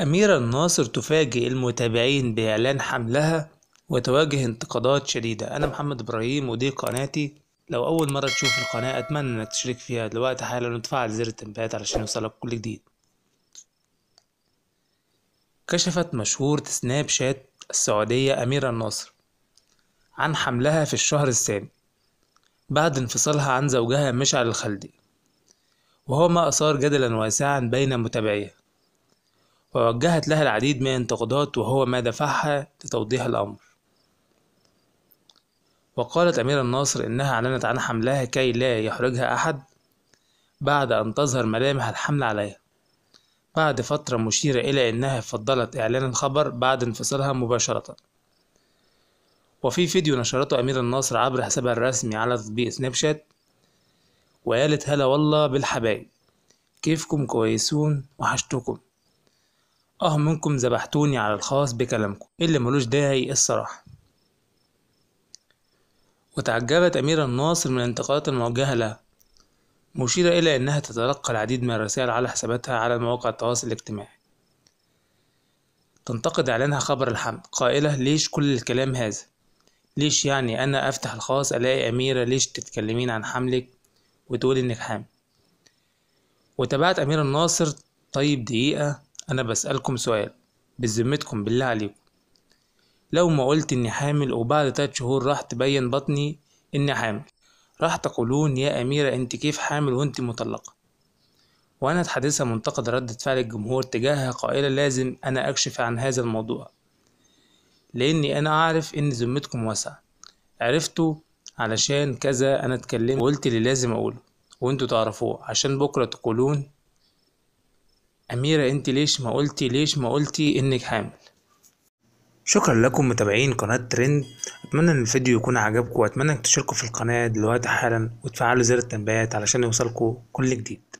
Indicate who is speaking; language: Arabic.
Speaker 1: أميرة الناصر تفاجئ المتابعين بإعلان حملها وتواجه انتقادات شديدة أنا محمد إبراهيم ودي قناتي لو أول مرة تشوف القناة أتمنى إنك تشترك فيها دلوقتي حالا وتفعل زر التنبيهات علشان يوصلك كل جديد كشفت مشهورة سناب شات السعودية أميرة الناصر عن حملها في الشهر الثاني بعد انفصالها عن زوجها مشعل الخلدي وهو ما أثار جدلا واسعا بين متابعيها ووجهت لها العديد من الانتقادات وهو ما دفعها لتوضيح الأمر وقالت أميرة الناصر إنها أعلنت عن حملها كي لا يحرجها أحد بعد أن تظهر ملامح الحمل عليها بعد فترة مشيرة إلى أنها فضلت إعلان الخبر بعد انفصالها مباشرة وفي فيديو نشرته أميرة الناصر عبر حسابها الرسمي على تطبيق سناب شات وقالت هلا والله بالحبايب كيفكم كويسون وحشتكم اه منكم ذبحتوني على الخاص بكلامكم إيه اللي ملوش داعي الصراحة وتعجبت أميرة الناصر من الانتقادات الموجهة لها مشيرة إلى أنها تتلقى العديد من الرسائل على حساباتها على مواقع التواصل الاجتماعي تنتقد إعلانها خبر الحمل قائلة ليش كل الكلام هذا ليش يعني أنا أفتح الخاص ألاقي أميرة ليش تتكلمين عن حملك وتقولي إنك حامل وتابعت أميرة الناصر طيب دقيقة أنا بسألكم سؤال بذمتكم بالله عليكم لو ما قلت إني حامل وبعد تلات شهور راح تبين بطني إني حامل راح تقولون يا أميرة أنت كيف حامل وأنت مطلقة وأنا اتحدثها منتقد ردة فعل الجمهور تجاهها قائلة لازم أنا أكشف عن هذا الموضوع لأني أنا أعرف إن ذمتكم واسعة عرفتوا علشان كذا أنا اتكلمت وقلت اللي لازم أقوله وأنتوا تعرفوه عشان بكرة تقولون أميرة أنت ليش ما قلتي ليش ما قلتي إنك حامل شكرا لكم متابعين قناة ترند أتمنى إن الفيديو يكون عجبكم وأتمنى إنك تشتركوا في القناة دلوقتي حالا وتفعلوا زر التنبيهات علشان يوصلكوا كل جديد